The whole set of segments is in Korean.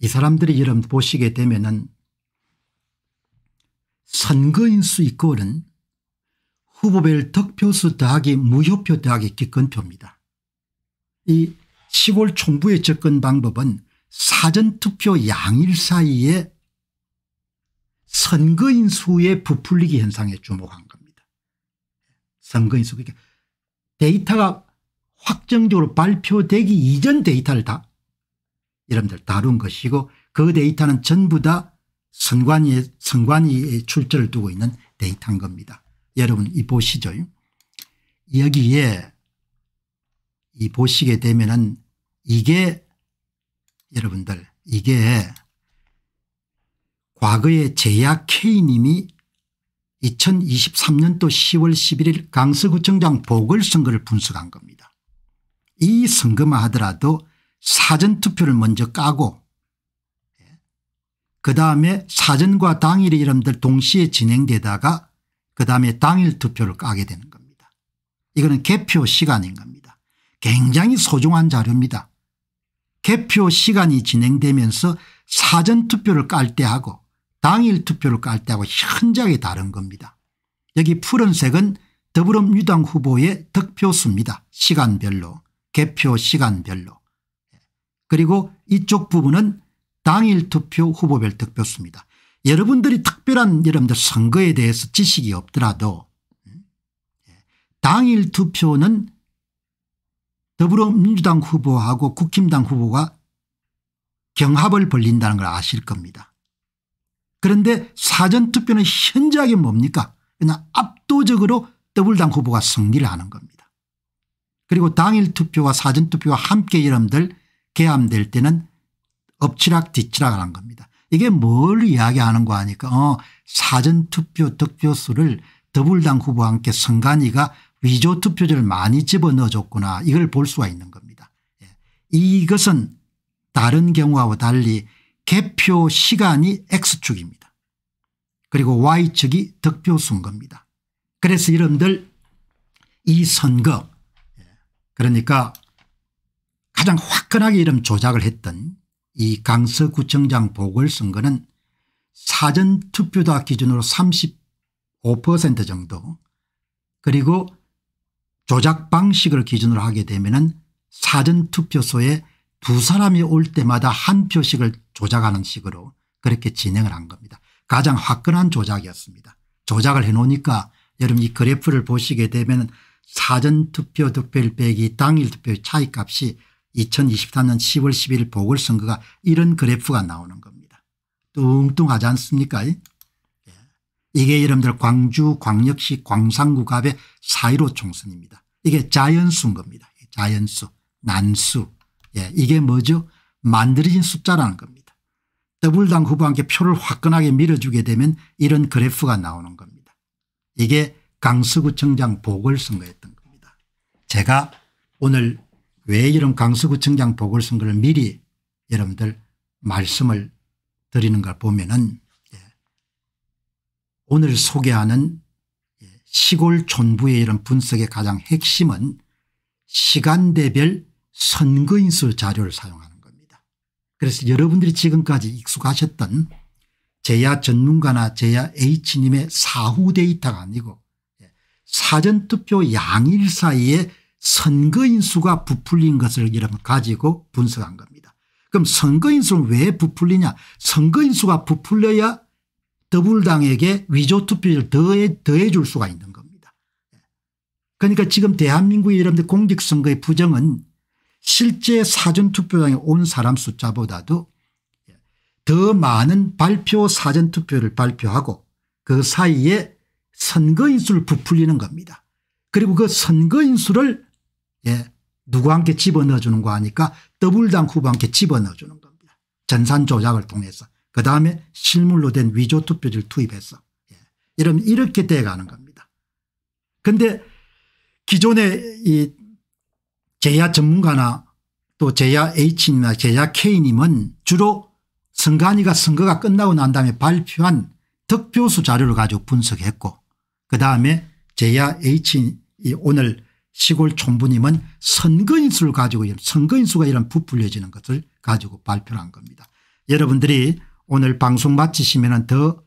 이 사람들의 이 이름 보시게 되면은 선거인 수 이꼴은 후보별 득표수 더하기 무효표 더하기 기권표입니다. 이 시골 총부의 접근 방법은 사전투표 양일 사이에 선거인 수의 부풀리기 현상에 주목한 겁니다. 선거인 수 그러니까 데이터가 확정적으로 발표되기 이전 데이터를 다 여러분들 다룬 것이고 그 데이터는 전부 다 선관위의, 선관위 출처를 두고 있는 데이터인 겁니다. 여러분 이 보시죠. 여기에 이 보시게 되면은 이게 여러분들 이게 과거에 제야 K님이 2023년도 10월 11일 강서구청장 보궐선거를 분석한 겁니다. 이 선거만 하더라도 사전투표를 먼저 까고 그다음에 사전과 당일의 이름들 동시에 진행되다가 그다음에 당일 투표를 까게 되는 겁니다. 이거는 개표 시간인 겁니다. 굉장히 소중한 자료입니다. 개표 시간이 진행되면서 사전투표를 깔 때하고 당일 투표를 깔 때하고 현저하게 다른 겁니다. 여기 푸른색은 더불어민주당 후보의 득표수입니다. 시간별로 개표 시간별로 그리고 이쪽 부분은 당일 투표 후보별 득표수입니다. 여러분들이 특별한 여러분들 선거에 대해서 지식이 없더라도 음, 예, 당일 투표는 더불어민주당 후보하고 국힘당 후보가 경합을 벌린다는 걸 아실 겁니다. 그런데 사전투표는 현저하게 뭡니까 그냥 압도적으로 더블당 후보가 승리를 하는 겁니다. 그리고 당일투표와 사전투표와 함께 여러분들 개함될 때는 엎치락 뒤치락 하는 겁니다. 이게 뭘 이야기하는 거 하니까 어, 사전투표 득표수를 더불당 후보와 함께 선관위가 위조투표제를 많이 집어넣어줬구나 이걸 볼 수가 있는 겁니다. 예. 이것은 다른 경우와 달리 개표 시간이 X축입니다. 그리고 Y축이 득표수인 겁니다. 그래서 여러분들 이 선거 예. 그러니까 가장 화끈하게 이름 조작을 했던 이 강서구청장 보궐선거는 사전투표다 기준으로 35% 정도 그리고 조작 방식을 기준으로 하게 되면 은 사전투표소에 두 사람이 올 때마다 한 표씩을 조작하는 식으로 그렇게 진행을 한 겁니다. 가장 화끈한 조작이었습니다. 조작을 해놓으니까 여러분 이 그래프를 보시게 되면 사전투표 득표율 빼기 당일 투표율 차이값이 2 0 2 4년 10월 11일 보궐선거가 이런 그래프가 나오는 겁니다. 뚱뚱하지 않습니까? 예. 이게 여러분들 광주 광역시 광산구갑의 4.15 총선입니다. 이게 자연수인 겁니다. 자연수 난수 예. 이게 뭐죠 만들어진 숫자라는 겁니다. 더블당 후보한테 표를 화끈하게 밀어주게 되면 이런 그래프가 나오는 겁니다. 이게 강서구청장 보궐선거였던 겁니다. 제가 오늘 왜 이런 강서구청장 보궐선거를 미리 여러분들 말씀을 드리는 걸 보면은 예, 오늘 소개하는 예, 시골 촌부의 이런 분석의 가장 핵심은 시간대별 선거인수 자료를 사용하는 겁니다. 그래서 여러분들이 지금까지 익숙하셨던 제야 전문가나 제야 H님의 사후 데이터가 아니고 예, 사전투표 양일 사이에 선거인 수가 부풀린 것을 여러분 가지고 분석한 겁니다. 그럼 선거인 수는 왜 부풀리냐 선거인 수가 부풀려야 더불당에게 위조 투표를 더해, 더해 줄 수가 있는 겁니다. 그러니까 지금 대한민국의 여러분들 공직선거의 부정은 실제 사전투표장에 온 사람 숫자보다도 더 많은 발표 사전투표를 발표하고 그 사이에 선거인수를 부풀리는 겁니다. 그리고 그 선거인수를 예. 누구 함께 집어넣어 주는 거 아니까 더블당 후보 함께 집어넣어 주는 겁니다. 전산 조작을 통해서. 그 다음에 실물로 된 위조 투표지를 투입해서. 예. 이러면 이렇게 돼가는 겁니다. 근데 기존의 이 제야 전문가나 또 제야 H님이나 제야 K님은 주로 선관위가 선거가 끝나고 난 다음에 발표한 득표수 자료를 가지고 분석했고 그 다음에 제야 H 오늘 시골 촌부님은 선거인수를 가지고 선거인수가 이런 부풀려지는 것을 가지고 발표를 한 겁니다. 여러분들이 오늘 방송 마치시면 더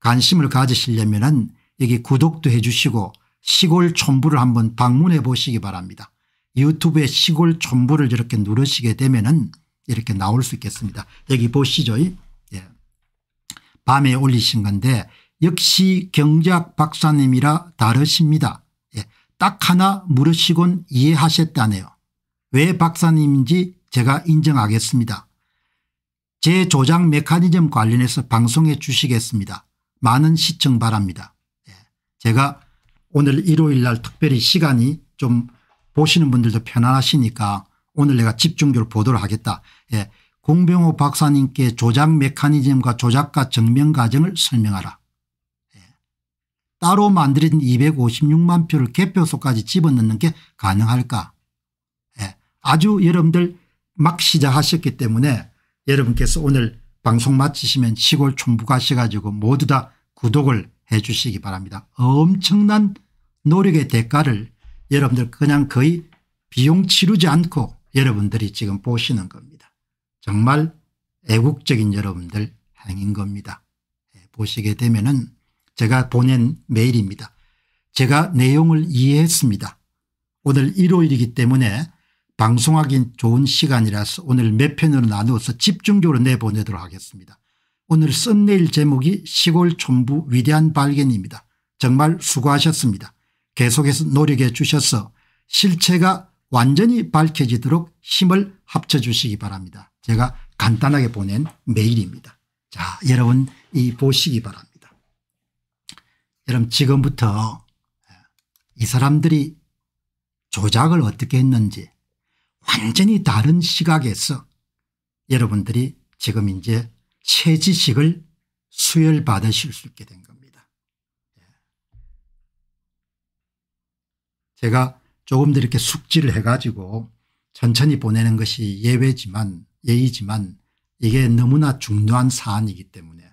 관심을 가지시려면 여기 구독도 해 주시고 시골 촌부를 한번 방문해 보시기 바랍니다. 유튜브에 시골 촌부를 이렇게 누르시게 되면 이렇게 나올 수 있겠습니다. 여기 보시죠. 예. 밤에 올리신 건데 역시 경제학 박사님이라 다르십니다. 딱 하나 물으시곤 이해하셨다네요. 왜 박사님인지 제가 인정하겠습니다. 제 조작 메커니즘 관련해서 방송해 주시겠습니다. 많은 시청 바랍니다. 예. 제가 오늘 일요일 날 특별히 시간이 좀 보시는 분들도 편안하시니까 오늘 내가 집중적으로 보도를 하겠다. 예. 공병호 박사님께 조작 메커니즘과 조작가 증명 과정을 설명하라. 따로 만들어진 256만 표를 개표소까지 집어넣는 게 가능할까 예. 아주 여러분들 막 시작하셨기 때문에 여러분께서 오늘 방송 마치시면 시골 촌부 가셔가지고 모두 다 구독을 해 주시기 바랍니다. 엄청난 노력의 대가를 여러분들 그냥 거의 비용 치르지 않고 여러분들이 지금 보시는 겁니다. 정말 애국적인 여러분들 행인 겁니다. 예, 보시게 되면은 제가 보낸 메일입니다. 제가 내용을 이해했습니다. 오늘 일요일이기 때문에 방송하기 좋은 시간이라서 오늘 몇 편으로 나누어서 집중적으로 내보내도록 하겠습니다. 오늘 썸네일 제목이 시골 촌부 위대한 발견입니다. 정말 수고하셨습니다. 계속해서 노력해 주셔서 실체가 완전히 밝혀지도록 힘을 합쳐 주시기 바랍니다. 제가 간단하게 보낸 메일입니다. 자 여러분 이 보시기 바랍니다. 여러분 지금부터 이 사람들이 조작을 어떻게 했는지 완전히 다른 시각에서 여러분들이 지금 이제 새 지식을 수혈받으실 수 있게 된 겁니다. 제가 조금 더 이렇게 숙지를 해가지고 천천히 보내는 것이 예외지만 예의지만 이게 너무나 중요한 사안이기 때문에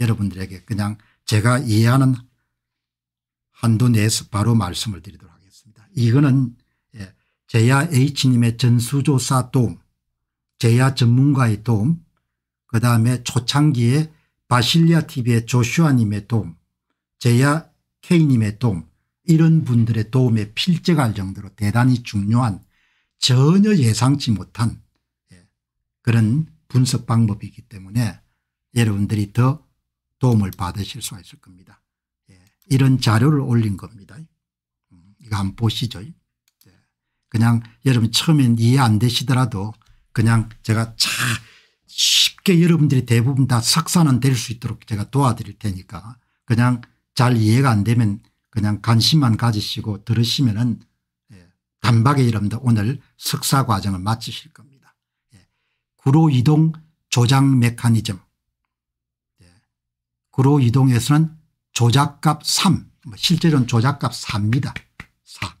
여러분들에게 그냥 제가 이해하는 한도 내에서 바로 말씀을 드리도록 하겠습니다. 이거는 예, 제야 H님의 전수조사 도움, 제야 전문가의 도움, 그 다음에 초창기에 바실리아 TV의 조슈아님의 도움, 제야 K님의 도움, 이런 분들의 도움에 필적할 정도로 대단히 중요한 전혀 예상치 못한 예, 그런 분석 방법이기 때문에 여러분들이 더 도움을 받으실 수가 있을 겁니다. 예. 이런 자료를 올린 겁니다. 음, 이거 한번 보시죠. 예. 그냥 여러분 처음엔 이해 안 되시더라도 그냥 제가 차 쉽게 여러분들이 대부분 다 석사는 될 수 있도록 제가 도와드릴 테니까 그냥 잘 이해가 안 되면 그냥 관심만 가지시고 들으시면은 예. 단박에 여러분들 오늘 석사 과정을 마치실 겁니다. 예, 구로 이동 조작 메커니즘 그로 이동해서는 조작값 3 뭐 실제로는 조작값 4입니다. 4.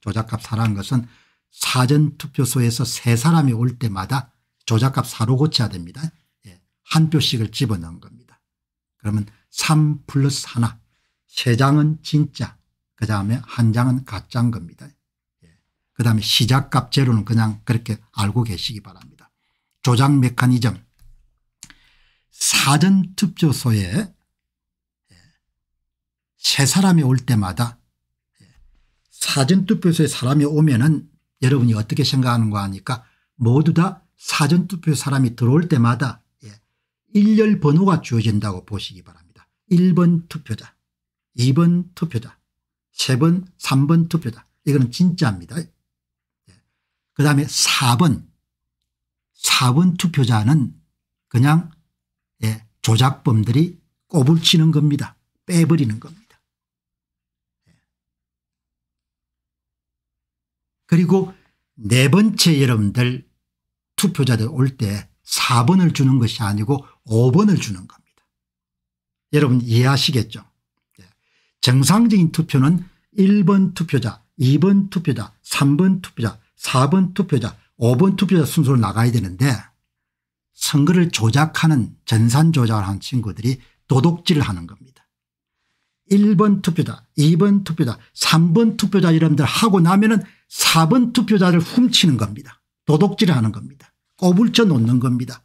조작값 4라는 것은 사전투표소에서 세 사람이 올 때마다 조작값 4로 고쳐야 됩니다. 예. 한 표씩을 집어넣은 겁니다. 그러면 3 플러스 하나, 세 장은 진짜 그 다음에 한 장은 가짜인 겁니다. 예. 그 다음에 시작값 제로는 그냥 그렇게 알고 계시기 바랍니다. 조작 메커니즘 사전투표소에 새 사람이 올 때마다 사전투표소에 사람이 오면은 여러분이 어떻게 생각하는가 하니까 모두 다 사전투표 사람이 들어올 때마다 예, 일렬 번호가 주어진다고 보시기 바랍니다. 1번 투표자 2번 투표자 3번 3번 투표자 이거는 진짜입니다. 예. 그 다음에 4번 4번 투표자는 그냥 예, 조작범들이 꼬불치는 겁니다. 빼버리는 겁니다. 그리고 네 번째 여러분들 투표자들 올 때 4번을 주는 것이 아니고 5번을 주는 겁니다. 여러분 이해하시겠죠? 예. 정상적인 투표는 1번 투표자, 2번 투표자, 3번 투표자, 4번 투표자, 5번 투표자 순서로 나가야 되는데 선거를 조작하는 전산 조작을 한 친구들이 도둑질을 하는 겁니다. 1번 투표자, 2번 투표자, 3번 투표자 이름들 하고 나면은 4번 투표자를 훔치는 겁니다. 도둑질하는 겁니다. 꼬불쳐 놓는 겁니다.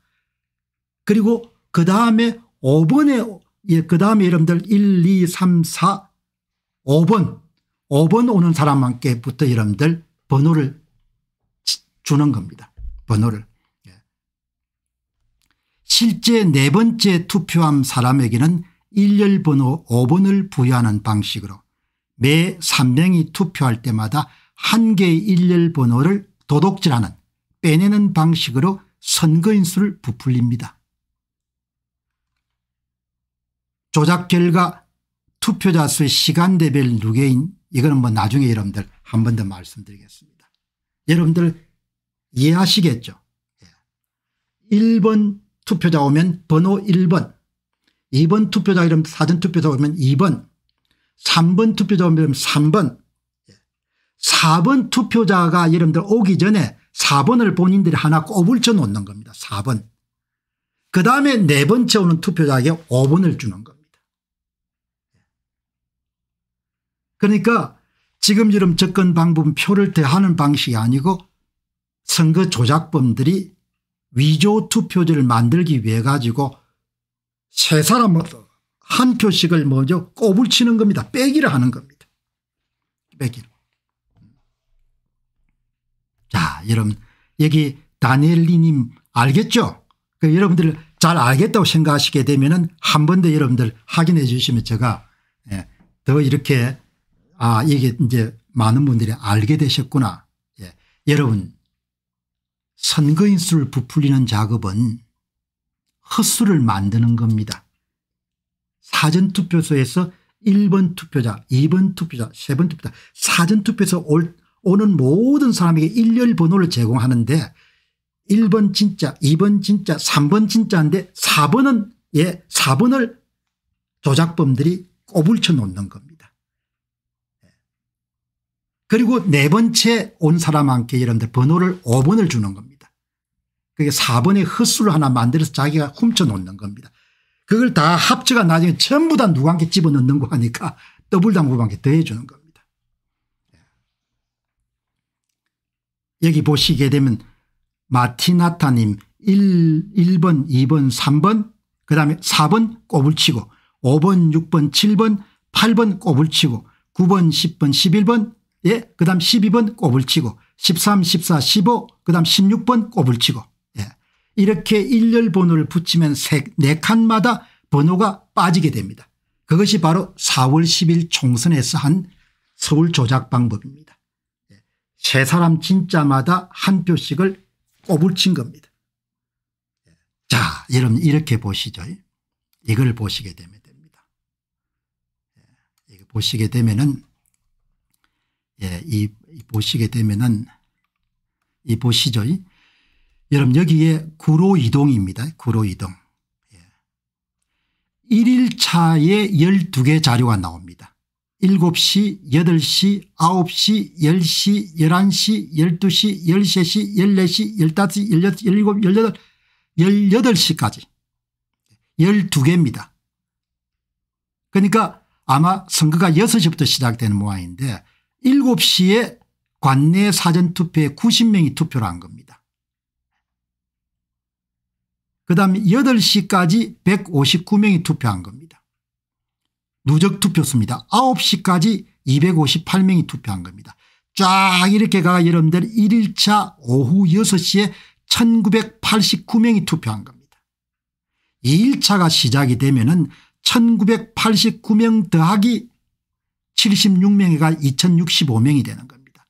그리고 그 다음에 5번에 예, 그 다음에 여러분들 1, 2, 3, 4, 5번 5번 오는 사람한테부터 여러분들 번호를 주는 겁니다. 번호를. 예. 실제 네 번째 투표함 사람에게는 일렬 번호 5번을 부여하는 방식으로 매 3명이 투표할 때마다 한 개의 일렬 번호를 도둑질하는 빼내는 방식으로 선거인수를 부풀립니다. 조작 결과 투표자 수의 시간대별 누계인 이거는 뭐 나중에 여러분들 한 번 더 말씀드리겠습니다. 여러분들 이해하시겠죠? 1번 예. 투표자 오면 번호 1번 2번 투표자 이름 사전투표자 오면 2번 3번 투표자 오면 3번 4번 투표자가 여러분들 오기 전에 4번을 본인들이 하나 꼬불쳐 놓는 겁니다. 4번. 그 다음에 네 번째 오는 투표자에게 5번을 주는 겁니다. 그러니까 지금처럼 접근 방법은 표를 대하는 방식이 아니고 선거 조작범들이 위조 투표지를 만들기 위해 가지고 세 사람을 한 표씩을 먼저 꼬불치는 겁니다. 빼기를 하는 겁니다. 빼기를. 여러분 여기 다니엘리님 알겠죠? 그 여러분들 잘 알겠다고 생각하시게 되면 한 번 더 여러분들 확인해 주시면 제가 예, 더 이렇게 아 이게 이제 많은 분들이 알게 되셨구나. 예, 여러분 선거인수를 부풀리는 작업은 헛수를 만드는 겁니다. 사전투표소에서 1번 투표자 2번 투표자 3번 투표자 사전투표에서 오는 모든 사람에게 일렬 번호를 제공하는데 1번 진짜 2번 진짜 3번 진짜인데 4번은 예 4번을 조작범들이 꼬불쳐 놓는 겁니다. 예. 그리고 네 번째 온 사람한테 여러분들 번호를 5번을 주는 겁니다. 그게 4번의 헛수를 하나 만들어서 자기가 훔쳐 놓는 겁니다. 그걸 다 합쳐가 나중에 전부 다 누구한테 집어넣는 거 하니까 더블 당구한테 더해주는 겁니다. 여기 보시게 되면 마티나타님 1, 1번 2번 3번 그 다음에 4번 꼬불치고 5번 6번 7번 8번 꼬불치고 9번 10번 11번 예, 그 다음 12번 꼬불치고 13 14 15그 다음 16번 꼬불치고 예. 이렇게 일렬 번호를 붙이면 세, 네 칸마다 번호가 빠지게 됩니다. 그것이 바로 4월 10일 총선에서 한 서울 조작 방법입니다. 세 사람 진짜마다 한 표씩을 꼬불친 겁니다. 자 여러분 이렇게 보시죠. 이걸 보시게 되면 됩니다. 예, 이거 보시게 되면은 예, 이, 이 보시게 되면은 이 보시죠. 여러분 여기에 구로 이동입니다. 구로 이동. 예. 1일차에 12개 자료가 나옵니다. 7시 8시 9시 10시 11시 12시 13시 14시 15시 16 7 18시까지 12개입니다. 그러니까 아마 선거가 6시부터 시작되는 모양인데 7시에 관내 사전투표에 90명이 투표를 한 겁니다. 그 다음에 8시까지 159명이 투표한 겁니다. 누적 투표수입니다. 9시까지 258명이 투표한 겁니다. 쫙 이렇게 가 여러분들 1일차 오후 6시에 1989명이 투표한 겁니다. 2일차가 시작이 되면 은 1989명 더하기 76명이가 2065명이 되는 겁니다.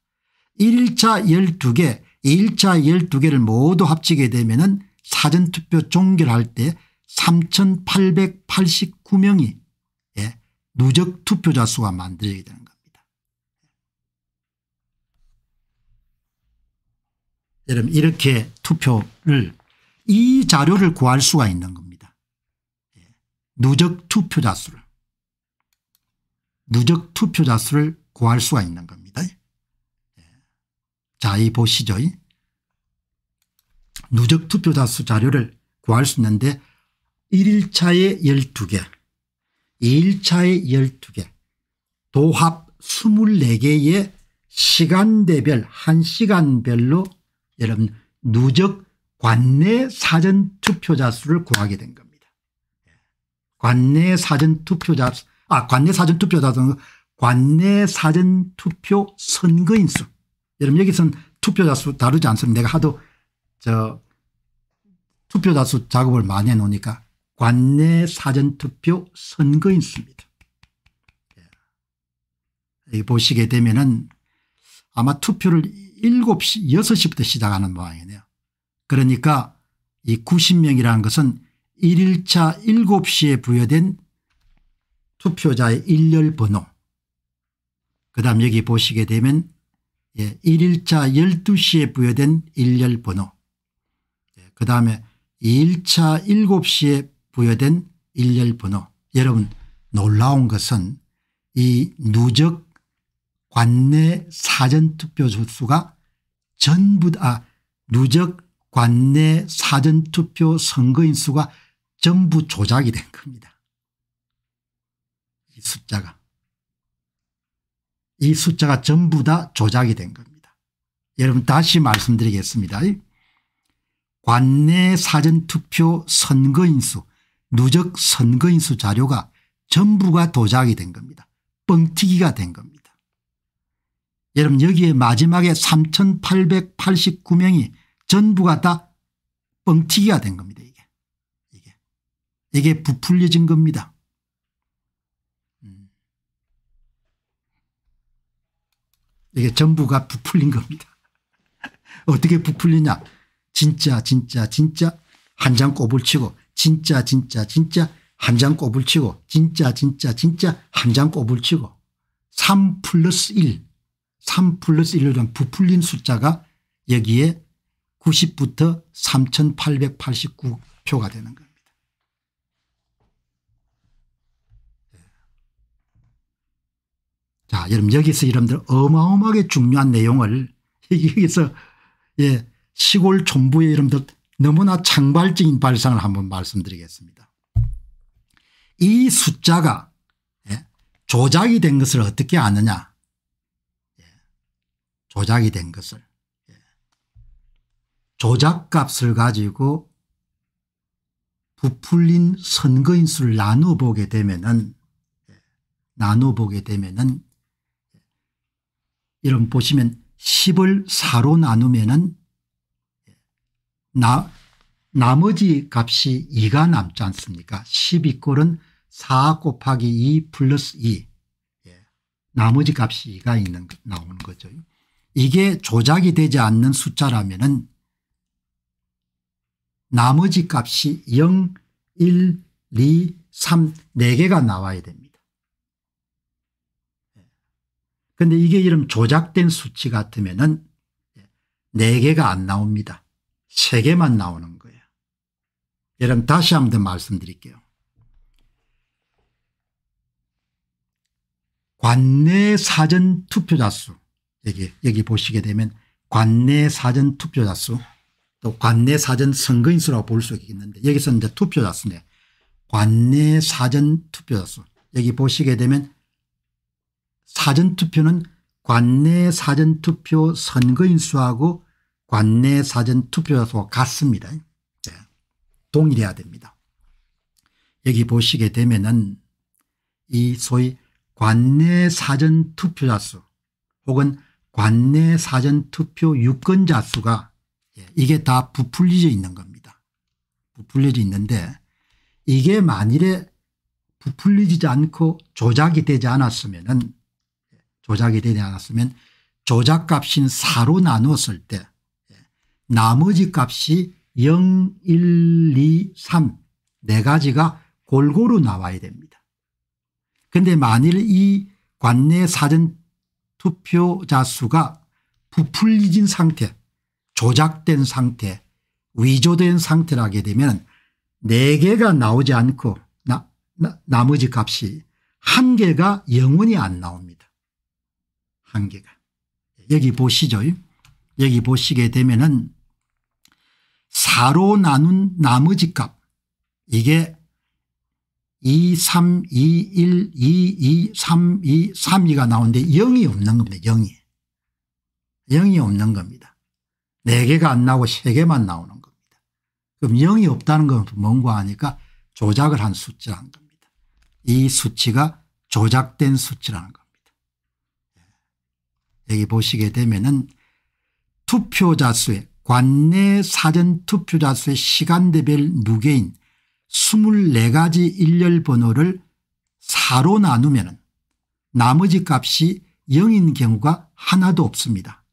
1일차 12개 1일차 12개를 모두 합치게 되면 은 사전투표 종결할 때 3889명이 누적 투표자 수가 만들어지게 되는 겁니다. 여러분 이렇게 투표를 이 자료를 구할 수가 있는 겁니다. 예. 누적 투표자 수를 누적 투표자 수를 구할 수가 있는 겁니다. 예. 자, 이 보시죠. 누적 투표자 수 자료를 구할 수 있는데 1일차에 12개 1차에 12개 도합 24개의 시간대별 1시간별로 여러분 누적 관내 사전 투표자 수를 구하게 된 겁니다. 관내 사전 투표자 아 관내 사전 투표자 수는 관내 사전 투표 선거인 수 여러분 여기서는 투표자 수 다루지 않습니다. 내가 하도 저 투표자 수 작업을 많이 해놓으니까 관내 사전투표 선거인수입니다. 예. 여기 보시게 되면은 아마 투표를 7시, 6시부터 시작하는 모양이네요. 그러니까 이 90명이라는 것은 1일차 7시에 부여된 투표자의 일렬 번호. 그 다음 여기 보시게 되면 예, 1일차 12시에 부여된 일렬 번호. 예, 그 다음에 2일차 7시에 부여된 일렬 번호 여러분 놀라운 것은 이 누적 관내 사전투표 수가 전부 다 누적 관내 사전투표 선거인 수가 전부 조작이 된 겁니다. 이 숫자가. 이 숫자가 전부 다 조작이 된 겁니다. 여러분 다시 말씀드리겠습니다. 관내 사전투표 선거인수 누적 선거인수 자료가 전부가 도작이 된 겁니다. 뻥튀기가 된 겁니다. 여러분 여기에 마지막에 3889명이 전부가 다 뻥튀기가 된 겁니다. 이게 이게, 이게 부풀려진 겁니다. 음. 이게 전부가 부풀린 겁니다. 어떻게 부풀리냐 진짜 진짜 진짜 한 장 꼬불치고 진짜 진짜 진짜 한 장 꼽을 치고 진짜 진짜 진짜 한 장 꼽을 치고3 플러스 1 3 플러스 1로 좀 부풀린 숫자가 여기에 90부터 3889표가 되는 겁니다. 자 여러분 여기서 여러분들 어마어마하게 중요한 내용을 여기서 예, 시골 정부의 여러분들 너무나 창발적인 발상을 한번 말씀드리겠습니다. 이 숫자가 예, 조작이 된 것을 어떻게 아느냐 예, 조작이 된 것을 예, 조작값을 가지고 부풀린 선거인수를 나누 보게 되면은 나누 보게 되면은 이런 보시면 10을 4로 나누면은 나, 나머지 값이 2가 남지 않습니까 12꼴은 4 곱하기 2 플러스 2 예. 나머지 값이 2가 있는 나오는 거죠. 이게 조작이 되지 않는 숫자라면 나머지 값이 0, 1, 2, 3, 4개가 나와야 됩니다. 그런데 예. 이게 이런 조작된 수치 같으면 4개가 예, 안 나옵니다. 세 개만 나오는 거예요. 여러분 다시 한 번 더 말씀드릴게요. 관내 사전 투표자 수 여기 여기 보시게 되면 관내 사전 투표자 수또 관내 사전 선거인 수라고 볼 수 있는데 여기서 이제 투표자 수네 관내 사전 투표자 수 여기 보시게 되면 사전 투표는 관내 사전 투표 선거인 수하고 관내 사전 투표소 같습니다. 네. 동일해야 됩니다. 여기 보시게 되면은 이 소위 관내 사전 투표자 수 혹은 관내 사전 투표 유권자 수가 예, 이게 다 부풀려져 있는 겁니다. 부풀려져 있는데 이게 만일에 부풀리지 않고 조작이 되지 않았으면은 예, 조작이 되지 않았으면 조작값인 4로 나누었을 때 나머지 값이 0, 1, 2, 3 네 가지가 골고루 나와야 됩니다. 근데 만일 이 관내 사전 투표자 수가 부풀리진 상태 조작된 상태 위조된 상태라게 되면 4개가 나오지 않고 나, 나, 머지 값이 1개가 영원히 안 나옵니다. 1개가. 여기 보시죠. 여기 보시게 되면은 4로 나눈 나머지 값 이게 2, 3, 2, 1, 2, 2, 3, 2, 3, 2가 나오는데 0이 없는 겁니다. 0이. 0이 없는 겁니다. 4개가 안 나오고 3개만 나오는 겁니다. 그럼 0이 없다는 건 뭔가 하니까 조작을 한 수치라는 겁니다. 이 수치가 조작된 수치라는 겁니다. 예. 여기 보시게 되면 은 투표자 수의 관내 사전투표자 수의 시간대별 무게인 24가지 일렬 번호를 4로 나누면 나머지 값이 0인 경우가 하나도 없습니다.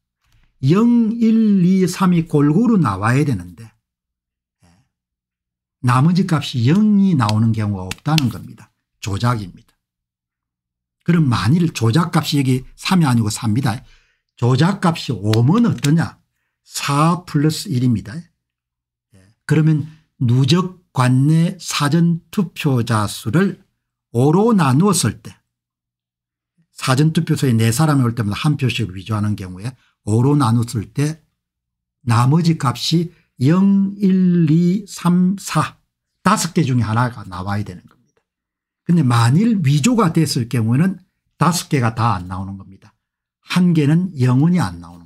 0, 1, 2, 3이 골고루 나와야 되는데 예, 나머지 값이 0이 나오는 경우가 없다는 겁니다. 조작입니다. 그럼 만일 조작값이 여기 3이 아니고 3입니다. 조작값이 5면 어떠냐 4 플러스 1입니다. 예. 그러면 누적 관내 사전투표자 수를 5로 나누었을 때 사전투표소에 4사람이 올 때마다 한 표씩 위조하는 경우에 5로 나눴을 때 나머지 값이 0, 1, 2, 3, 4 다섯 개 중에 하나가 나와야 되는 겁니다. 근데 만일 위조가 됐을 경우에는 다섯 개가 다 안 나오는 겁니다. 한 개는 영원히 안 나오는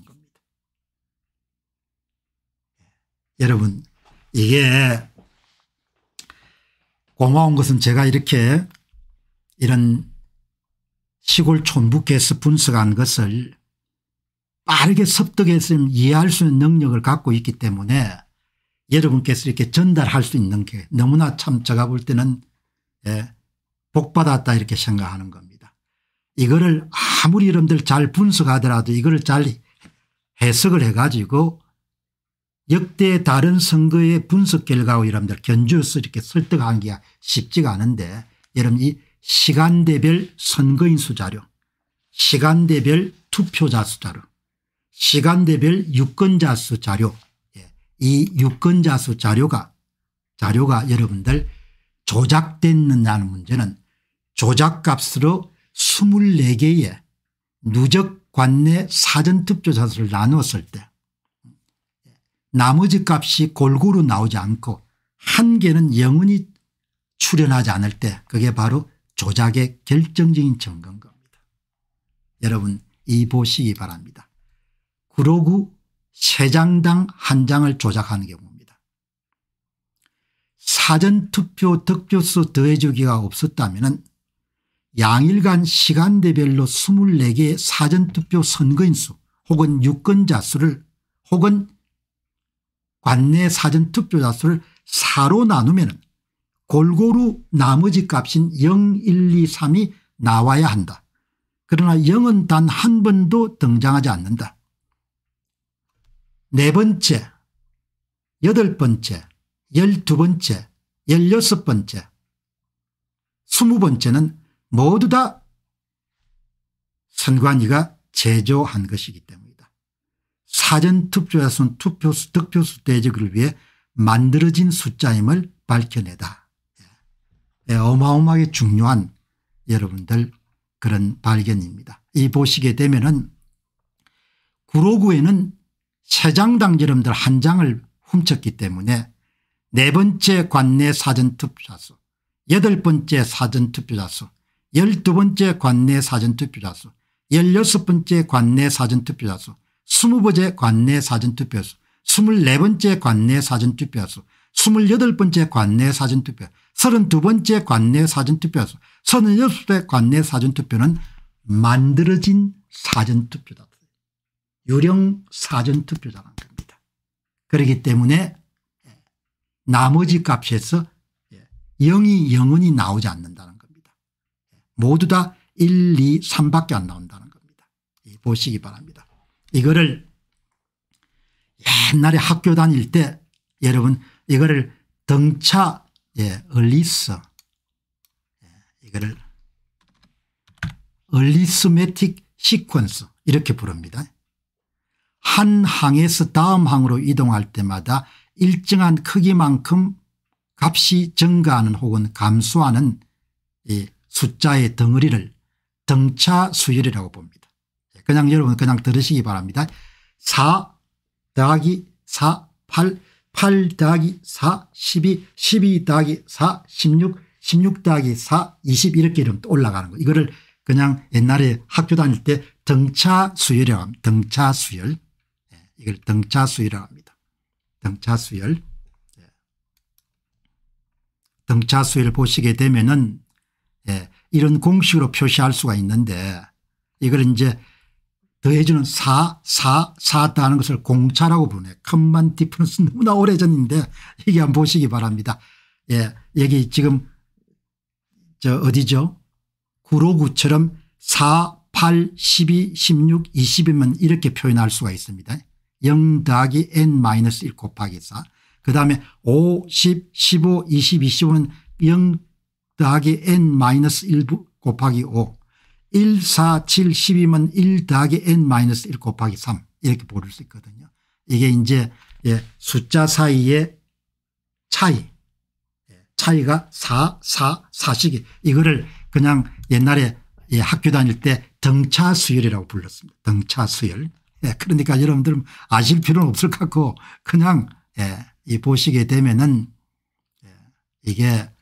여러분 이게 고마운 것은 제가 이렇게 이런 시골 촌부께서 분석한 것을 빠르게 습득해서 이해할 수 있는 능력을 갖고 있기 때문에 여러분께서 이렇게 전달할 수 있는 게 너무나 참 제가 볼 때는 예, 복받았다 이렇게 생각하는 겁니다. 이거를 아무리 여러분들 잘 분석하더라도 이거를 잘 해석을 해가지고 역대 다른 선거의 분석 결과와 여러분들 견주어서 이렇게 설득하기가 쉽지가 않은데 여러분 이 시간대별 선거인 수 자료 시간대별 투표자 수 자료 시간대별 유권자 수 자료 예, 이 유권자 수 자료가 자료가 여러분들 조작됐느냐는 문제는 조작값으로 24개의 누적 관내 사전투표자수를 나누었을 때 나머지 값이 골고루 나오지 않고 한개는 영원히 출현하지 않을 때 그게 바로 조작의 결정적인 증거인 겁니다. 여러분 이 보시기 바랍니다. 구로구 세장당 한 장을 조작하는 경우입니다. 사전투표 득표수 더해주기가 없었다면 양일간 시간대별로 24개의 사전투표 선거인수 혹은 유권자 수를 혹은 관내 사전투표자 수를 4로 나누면 골고루 나머지 값인 0, 1, 2, 3이 나와야 한다. 그러나 0은 단 한 번도 등장하지 않는다. 네 번째, 여덟 번째, 열두 번째, 열여섯 번째, 스무 번째는 모두 다 선관위가 제조한 것이기 때문에 사전 투표에선 투표수 득표수 대적을 위해 만들어진 숫자임을 밝혀내다. 예. 어마어마하게 중요한 여러분들 그런 발견입니다. 이 보시게 되면은 구로구에는 세장당지름들 한 장을 훔쳤기 때문에 네 번째 관내 사전투표자수 여덟 번째 사전투표자수 열두 번째 관내 사전투표자수 열여섯 번째 관내 사전투표자수 20번째 관내 사전투표수 24번째 관내 사전투표수 28번째 관내 사전투표 수 32번째 관내 사전투표수 3 6째 관내 사전투표는 만들어진 사전투표다. 유령 사전투표라는 겁니다. 그렇기 때문에 예, 나머지 값에서 0이 예, 영원이 나오지 않는다는 겁니다. 예, 모두 다 1, 2, 3밖에 안 나온다는 겁니다. 보시기 바랍니다. 이거를 옛날에 학교 다닐 때 여러분 이거를 등차 예, 얼리스 예, 이거를 얼리스메틱 시퀀스 이렇게 부릅니다. 한 항에서 다음 항으로 이동할 때마다 일정한 크기만큼 값이 증가하는 혹은 감소하는 이 숫자의 덩어리를 등차 수열이라고 봅니다. 그냥 여러분 그냥 들으시기 바랍니다. 4 더하기 4 8 8 더하기 4 12 12 더하기 4 16 16 더하기 4 20 이렇게 이러 올라가는 거 이거를 그냥 옛날에 학교 다닐 때 등차 수열이라고 합니다. 등차 수열. 예, 이걸 등차 수열이라고 합니다. 등차 수열. 예. 등차 수열 보시게 되면은 예, 이런 공식으로 표시할 수가 있는데 이걸 이제 더해주는 4, 4, 4 다는 것을 공차라고 부르네 컴만 디프런스 너무나 오래전인데 이게 한번 보시기 바랍니다. 예, 여기 지금 저 어디죠? 구로구처럼 4, 8, 12, 16, 20이면 이렇게 표현할 수가 있습니다. 0 더하기 n-1 곱하기 4. 그 다음에 5, 10, 15, 20, 25는 0 더하기 n-1 곱하기 5. 1, 4, 7, 12면 1 더하기 n-1 곱하기 3 이렇게 부를 수 있거든요. 이게 이제 예, 숫자 사이의 차이 예, 차이가 4, 4, 4식이 거를 그냥 옛날에 예, 학교 다닐 때 등차 수열이라고 불렀습니다. 등차 수열. 예, 그러니까 여러분들 아실 필요는 없을 것 같고 그냥 예, 이 보시게 되면은 예, 이게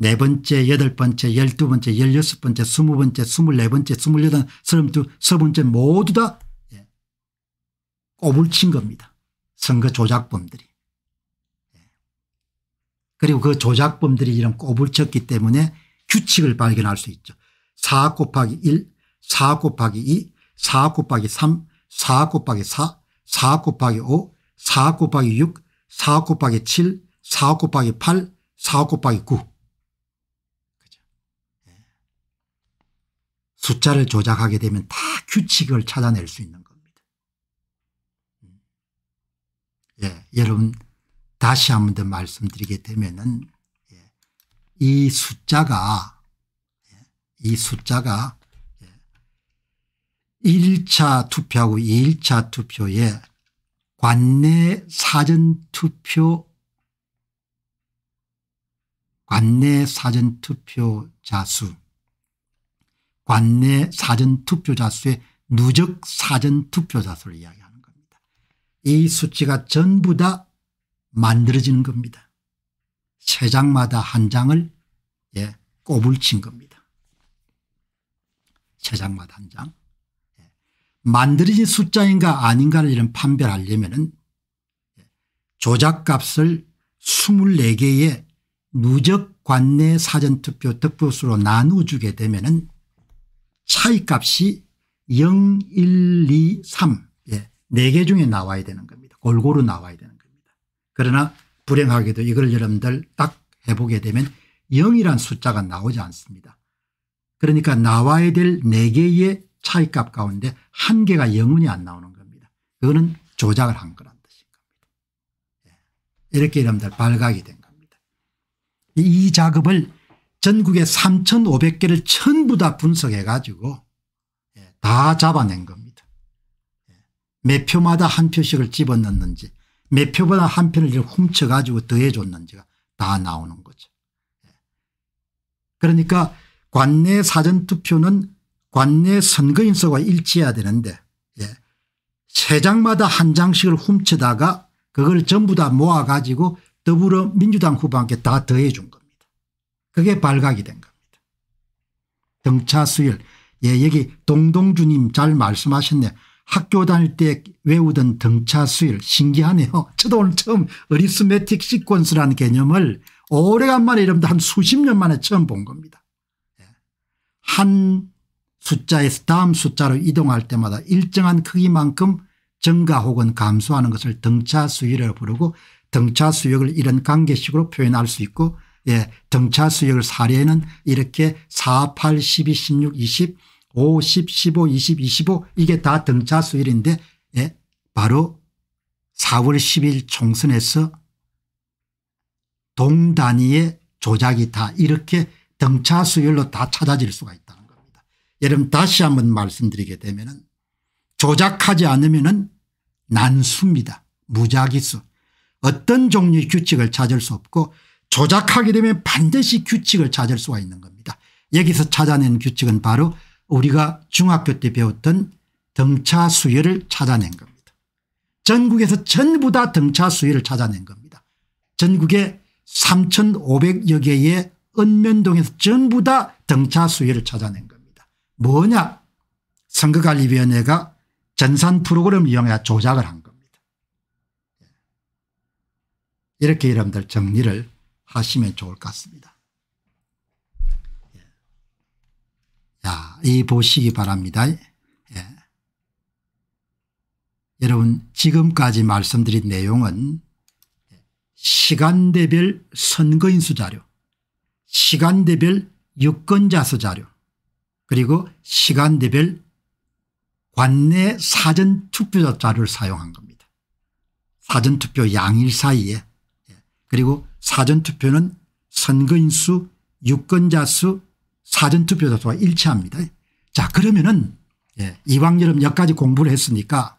네 번째, 여덟 번째, 열두 번째, 열여섯 번째, 스무 번째, 스물네 번째, 스물여덟, 서른두, 서번째 모두 다 예, 꼬불친 겁니다. 선거 조작범들이. 예. 그리고 그 조작범들이 이런 꼬불쳤기 때문에 규칙을 발견할 수 있죠. 4 곱하기 1, 4 곱하기 2, 4 곱하기 3, 4 곱하기 4, 4 곱하기 5, 4 곱하기 6, 4 곱하기 7, 4 곱하기 8, 4 곱하기 9. 숫자를 조작하게 되면 다 규칙을 찾아낼 수 있는 겁니다. 음. 예, 여러분 다시 한 번 더 말씀드리게 되면 예, 이 숫자가 예, 이 숫자가 예, 1차 투표하고 2차 투표에 관내 사전투표 관내 사전투표 자수 관내 사전투표자 수의 누적 사전투표자 수를 이야기하는 겁니다. 이 수치가 전부 다 만들어지는 겁니다. 세 장마다 한 장을 예, 꼽을 친 겁니다. 세 장마다 한 장. 예. 만들어진 숫자인가 아닌가를 이런 판별하려면 은 예, 조작값을 24개의 누적 관내 사전투표 득표수로 나누어주게 되면 은 차이값이 0, 1, 2, 3 예, 4개 중에 나와야 되는 겁니다. 골고루 나와야 되는 겁니다. 그러나 불행하게도 이걸 여러분들 딱 해보게 되면 0이란 숫자가 나오지 않습니다. 그러니까 나와야 될 4개의 차이값 가운데 한 개가 영원히 안 나오는 겁니다. 그거는 조작을 한 거란 뜻인 겁니다. 예, 이렇게 여러분들 발각이 된 겁니다. 이 작업을 전국의 3,500개를 전부 다 분석해 가지고 예, 다 잡아낸 겁니다. 매 예, 표마다 한 표씩을 집어넣는지 매 표마다 한 편을 훔쳐 가지고 더해줬는지가 다 나오는 거죠. 예. 그러니까 관내 사전투표는 관내 선거인 수가 일치해야 되는데 세 장마다 한 장씩을 훔치다가 그걸 전부 다 모아가지고 더불어민주당 후보한테 다 더해준 거 그게 발각이 된 겁니다. 경차 수열. 예, 여기 동동주님 잘 말씀하셨네. 학교 다닐 때 외우던 등차 수열 신기하네요. 저도 오늘 처음 어리스메틱 시퀀스라는 개념을 오래간만에 여러분들 한 수십 년 만에 처음 본 겁니다. 예. 한 숫자에서 다음 숫자로 이동할 때마다 일정한 크기만큼 증가 혹은 감소하는 것을 등차 수열이라고 부르고 등차 수역을 이런 관계식으로 표현할 수 있고 예, 등차 수역을 사례에는 이렇게 4, 8, 12, 16, 20, 5, 10, 15, 20, 25 이게 다 등차 수일인데 예, 바로 4월 10일 총선에서 동단위의 조작이 다 이렇게 등차 수율로 다 찾아질 수가 있다는 겁니다. 여러분 다시 한 번 말씀드리게 되면 은 조작하지 않으면 은 난수입니다. 무작위수. 어떤 종류의 규칙을 찾을 수 없고 조작하게 되면 반드시 규칙을 찾을 수가 있는 겁니다. 여기서 찾아낸 규칙은 바로 우리가 중학교 때 배웠던 등차 수열을 찾아낸 겁니다. 전국에서 전부 다 등차 수열을 찾아낸 겁니다. 전국에 3,500여 개의 읍면동에서 전부 다 등차 수혜를 찾아낸 겁니다. 뭐냐 선거관리위원회가 전산 프로그램을 이용해 조작을 한 겁니다. 이렇게 여러분들 정리를 하시면 좋을 것 같습니다. 자, 예. 이 보시기 바랍니다. 예. 여러분 지금까지 말씀드린 내용은 시간대별 선거인수 자료 시간대별 유권자수 자료 그리고 시간대별 관내 사전투표 자료를 사용한 겁니다. 사전투표 양일 사이에 예. 그리고 사전투표는 선거인 수 유권자 수 사전투표자수와 일치합니다. 자 그러면은 예, 이왕 여름 여기까지 공부를 했으니까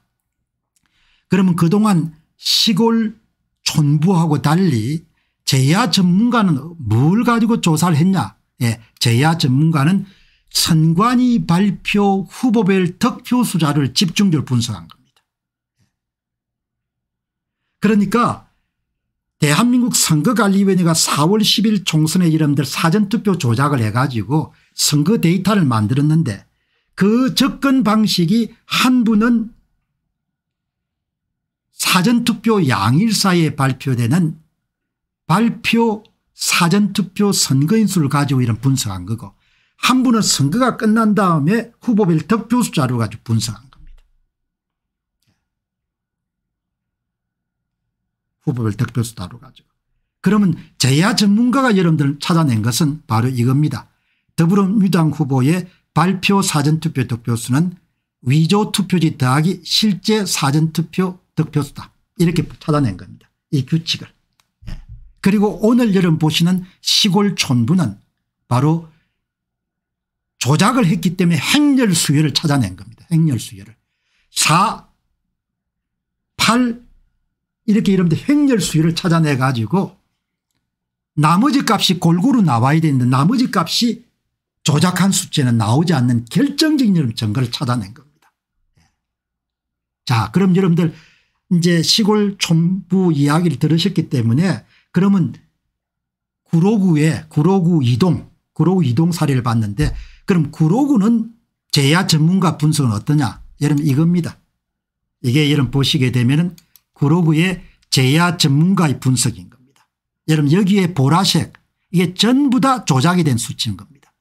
그러면 그동안 시골 촌부하고 달리 재야 전문가는 뭘 가지고 조사를 했냐 예, 재야 전문가는 선관위 발표 후보별 득표 수자를 집중적으로 분석한 겁니다. 그러니까 대한민국 선거관리위원회가 4월 10일 총선에 이름들 사전투표 조작을 해가지고 선거 데이터를 만들었는데 그 접근 방식이 한 분은 사전투표 양일 사이에 발표되는 발표 사전투표 선거인 수를 가지고 이런 분석한 거고 한 분은 선거가 끝난 다음에 후보별 득표수 자료 가지고 분석한 거고 후보별 득표수 다로가죠 그러면 재야 전문가가 여러분들 찾아낸 것은 바로 이겁니다. 더불어민주당 후보의 발표 사전투표 득표수는 위조 투표지 더하기 실제 사전투표 득표수다. 이렇게 찾아낸 겁니다. 이 규칙을. 예. 그리고 오늘 여러분 보시는 시골 촌부는 바로 조작을 했기 때문에 행렬 수열을 찾아낸 겁니다. 행렬 수열을. 4, 8, 이렇게 여러분들 횡렬 수위를 찾아내 가지고 나머지 값이 골고루 나와야 되는데 나머지 값이 조작한 숫자는 나오지 않는 결정적인 여러분 증거를 찾아낸 겁니다. 예. 자 그럼 여러분들 이제 시골 촌부 이야기를 들으셨기 때문에 그러면 구로구에 구로구 이동 구로구 이동 사례를 봤는데 그럼 구로구는 제야 전문가 분석은 어떠냐 여러분 이겁니다. 이게 여러분 보시게 되면은 구로구의 제야 전문가의 분석인 겁니다. 여러분 여기에 보라색 이게 전부 다 조작이 된 수치인 겁니다.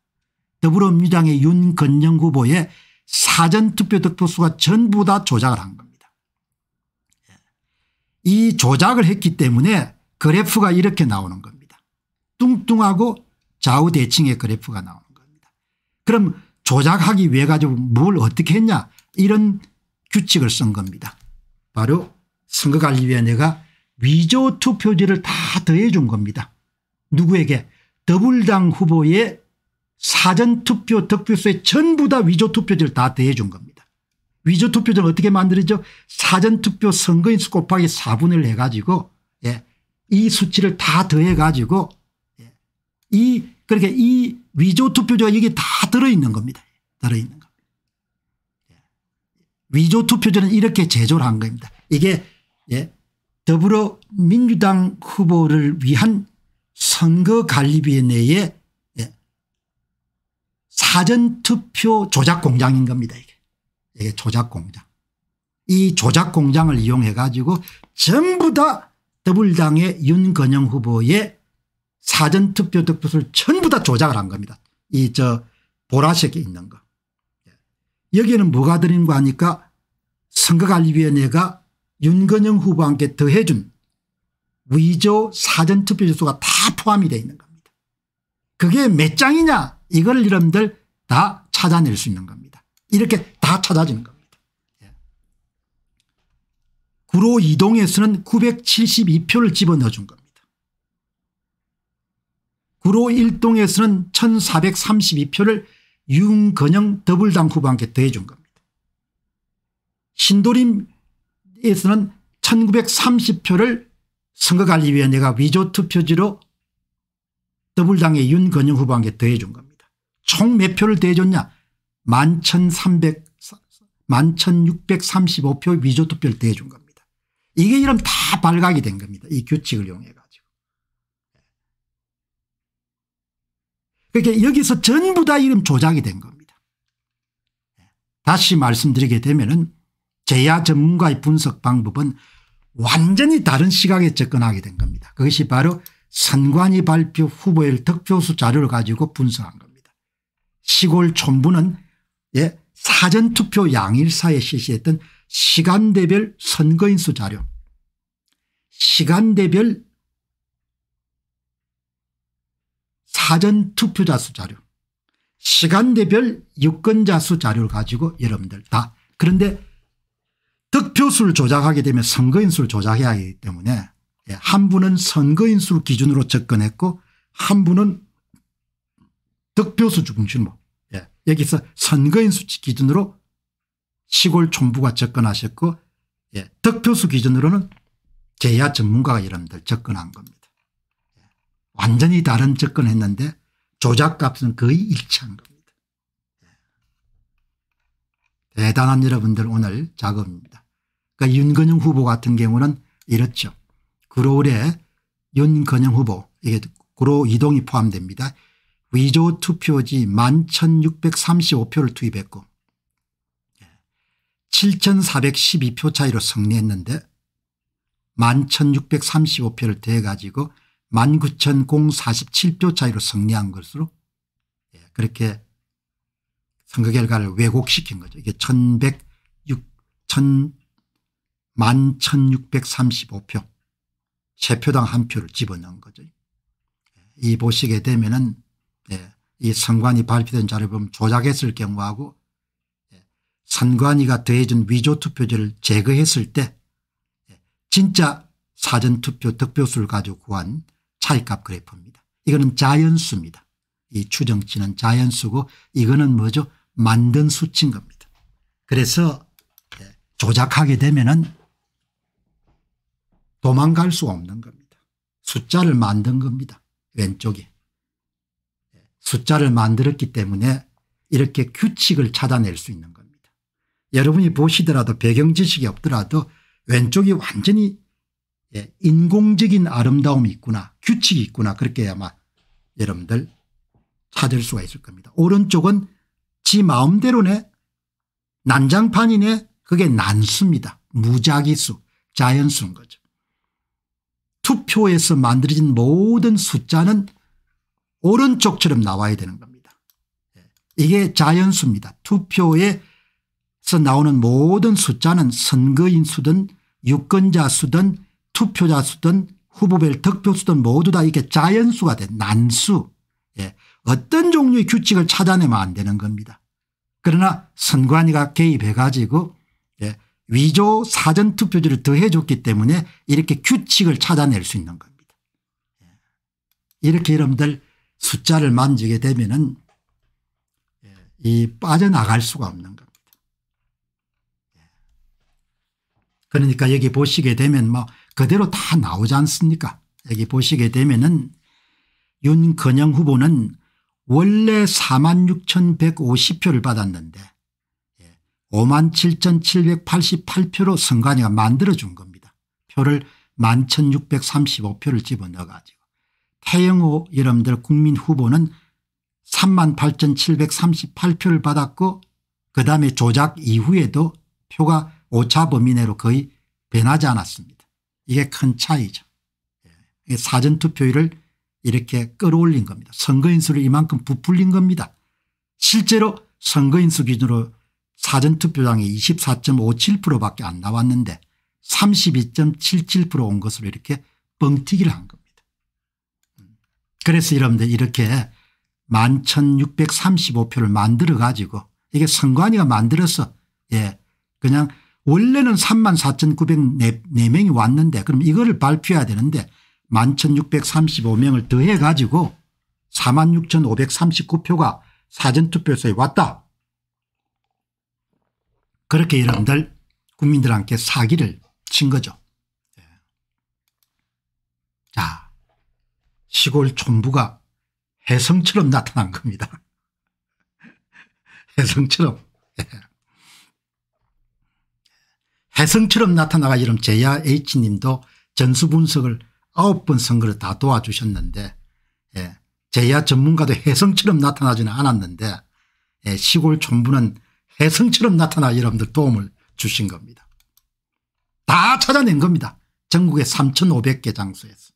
더불어민주당의 윤건영 후보의 사전투표 득표수가 전부 다 조작을 한 겁니다. 이 조작을 했기 때문에 그래프가 이렇게 나오는 겁니다. 뚱뚱하고 좌우대칭의 그래프가 나오는 겁니다. 그럼 조작하기 위해 가지고 뭘 어떻게 했냐 이런 규칙을 쓴 겁니다. 바로 선거관리위원회가 위조 투표지를 다 더해 준 겁니다. 누구에게 더불당 후보의 사전투표 득표수에 전부 다 위조 투표지를 다 더해 준 겁니다. 위조 투표지는 어떻게 만들죠 사전투표 선거인수 곱하기 4분을 해가지고 예, 이 수치를 다 더해가지고 예, 이 그렇게 이 위조 투표지가 여기 다 들어있는 겁니다. 들어있는 겁니다. 예. 위조 투표지는 이렇게 제조를 한 겁니다. 이게 예. 더불어민주당 후보를 위한 선거 관리위원회의 예. 사전투표 조작 공장인 겁니다. 이게. 이게 조작 공장. 이 조작 공장을 이용해 가지고 전부 다 더불당의 윤건영 후보의 사전투표 득표수를 전부 다 조작을 한 겁니다. 이 저 보라색에 있는 거. 예. 여기에는 뭐가 들어있는 거 하니까 선거관리위원회가 윤건영 후보한테 더해준 위조 사전투표지수가 다 포함이 되어 있는 겁니다. 그게 몇 장이냐 이걸 여러분들 다 찾아낼 수 있는 겁니다. 이렇게 다 찾아지는 겁니다. 예. 구로 이동에서는 972표를 집어넣어준 겁니다. 구로 1동에서는 1432표를 윤건영 더블당 후보한테 더해준 겁니다. 신도림 에서는 1930표를 선거관리위원회가 위조투표지로 더불당의 윤건영 후보한테 더해준 겁니다. 총 몇 표를 더해줬냐 1 1 6 3 5표 위조투표를 대해준 겁니다. 이게 이름 다 발각이 된 겁니다. 이 규칙을 이용해 가지고. 그러니 여기서 전부 다 이름 조작이 된 겁니다. 다시 말씀드리게 되면 은 제야 전문가의 분석 방법은 완전히 다른 시각에 접근하게 된 겁니다. 그것이 바로 선관위 발표 후보의 득표수 자료를 가지고 분석한 겁니다. 시골 촌부는 예, 사전투표 양일사에 실시했던 시간대별 선거인수 자료 시간대별 사전투표자 수 자료 시간대별 유권자 수 자료를 가지고 여러분들 다 그런데 투표수를 조작하게 되면 선거인수를 조작해야 하기 때문에 예, 한 분은 선거인수 기준으로 접근했고 한 분은 득표수 중심으로 예. 여기서 선거인수 기준으로 시골 총부가 접근하셨고 예. 득표수 기준으로는 제야 전문가가 여러분들 접근한 겁니다. 예. 완전히 다른 접근했는데 조작값은 거의 일치한 겁니다. 예. 대단한 여러분들 오늘 작업입니다. 그러니까 윤건영 후보 같은 경우는 이렇죠. 그로울에 윤건영 후보 이게 구로 이동이 포함됩니다. 위조 투표지 11,635표를 투입했고 7,412표 차이로 승리했는데 11,635표를 대가지고 19,047표 차이로 승리한 것으로 예, 그렇게 선거 결과를 왜곡시킨 거죠. 이게 1,106, 11,635표 세표당 한 표를 집어넣은 거죠. 이 보시게 되면은 예, 이 선관위 발표된 자료를 보면 조작했을 경우하고 예, 선관위가 더해준 위조 투표지를 제거했을 때 예, 진짜 사전투표 득표수를 가지고 구한 차이값 그래프입니다. 이거는 자연수입니다. 이 추정치는 자연수고 이거는 뭐죠? 만든 수치인 겁니다. 그래서 조작하게 되면은 도망갈 수 없는 겁니다. 숫자를 만든 겁니다. 왼쪽에. 숫자를 만들었기 때문에 이렇게 규칙을 찾아낼 수 있는 겁니다. 여러분이 보시더라도 배경 지식이 없더라도 왼쪽이 완전히 예, 인공적인 아름다움이 있구나 규칙이 있구나 그렇게 아마 여러분들 찾을 수가 있을 겁니다. 오른쪽은 지 마음대로네 난장판이네 그게 난수입니다. 무작위수 자연수인 거죠. 투표에서 만들어진 모든 숫자는 오른쪽처럼 나와야 되는 겁니다. 예. 이게 자연수입니다. 투표에서 나오는 모든 숫자는 선거인 수든 유권자 수든 투표자 수든 후보별 득표 수든 모두 다 이게 자연수가 된 난수 예. 어떤 종류의 규칙을 찾아내면 안 되는 겁니다. 그러나 선관위가 개입해 가지고 위조 사전 투표지를 더해 줬기 때문에 이렇게 규칙을 찾아낼 수 있는 겁니다. 예. 이렇게 여러분들 숫자를 만지게 되면은 예, 이 빠져나갈 수가 없는 겁니다. 예. 그러니까 여기 보시게 되면 뭐 그대로 다 나오지 않습니까? 여기 보시게 되면은 윤건영 후보는 원래 46,150표를 받았는데 5 7,788표로 선관위가 만들어준 겁니다. 표를 11,635표를 집어넣어 가지고 태영호 여러분들 국민 후보는 38,738표를 받았고 그다음에 조작 이후에도 표가 오차 범위 내로 거의 변하지 않았습니다. 이게 큰 차이죠. 예, 사전투표율을 이렇게 끌어올린 겁니다. 선거인수를 이만큼 부풀린 겁니다. 실제로 선거인수 기준으로 사전투표장에 24.57%밖에 안 나왔는데 32.77%온 것으로 이렇게 뻥튀기를 한 겁니다. 그래서 여러분들 이렇게 11,635표를 만들어 가지고 이게 선관위가 만들어서 예 그냥 원래는 34,904명이 왔는데 그럼 이거를 발표해야 되는데 11,635명을 더해 가지고 46,539표가 사전투표소에 왔다. 그렇게 여러분들 국민들한테 사기를 친 거죠. 예. 자 시골 촌부가 해성처럼 나타난 겁니다. 해성처럼. 해성처럼 예. 나타나가 이름 제야 H님도 전수분석을 아홉 번 선거를 다 도와주셨는데 예. 제 전문가도 해성처럼 나타나지는 않았는데 예. 시골 촌부는 혜성처럼 나타나 여러분들 도움을 주신 겁니다. 다 찾아낸 겁니다. 전국의 3,500개 장소에서.